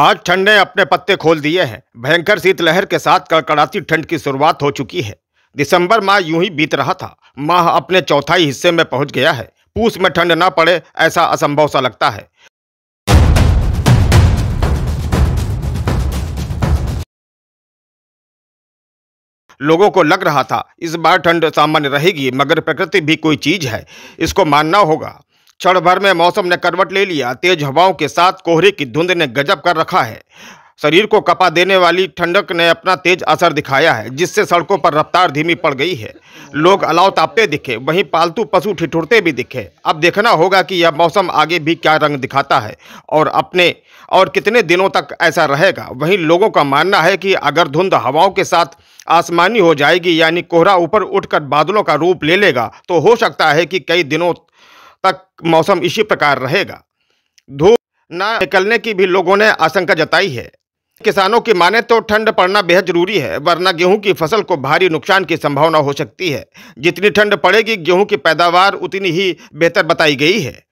आज ठंड ने अपने पत्ते खोल दिए हैं भयंकर शीतलहर के साथ कड़कड़ाती ठंड की शुरुआत हो चुकी है दिसंबर माह यूं ही बीत रहा था माह अपने चौथाई हिस्से में पहुंच गया है पूस में ठंड ना पड़े ऐसा असंभव सा लगता है लोगों को लग रहा था इस बार ठंड सामान्य रहेगी मगर प्रकृति भी कोई चीज है इसको मानना होगा क्षण भर में मौसम ने करवट ले लिया तेज हवाओं के साथ कोहरे की धुंध ने गजब कर रखा है शरीर को कपा देने वाली ठंडक ने अपना तेज असर दिखाया है जिससे सड़कों पर रफ्तार धीमी पड़ गई है लोग अलाव तापते दिखे वहीं पालतू पशु ठिठुरते भी दिखे अब देखना होगा कि यह मौसम आगे भी क्या रंग दिखाता है और अपने और कितने दिनों तक ऐसा रहेगा वहीं लोगों का मानना है कि अगर धुंध हवाओं के साथ आसमानी हो जाएगी यानी कोहरा ऊपर उठकर बादलों का रूप ले लेगा तो हो सकता है कि कई दिनों तक मौसम इसी प्रकार रहेगा धूप न निकलने की भी लोगों ने आशंका जताई है किसानों की माने तो ठंड पड़ना बेहद जरूरी है वरना गेहूं की फसल को भारी नुकसान की संभावना हो सकती है जितनी ठंड पड़ेगी गेहूं की पैदावार उतनी ही बेहतर बताई गई है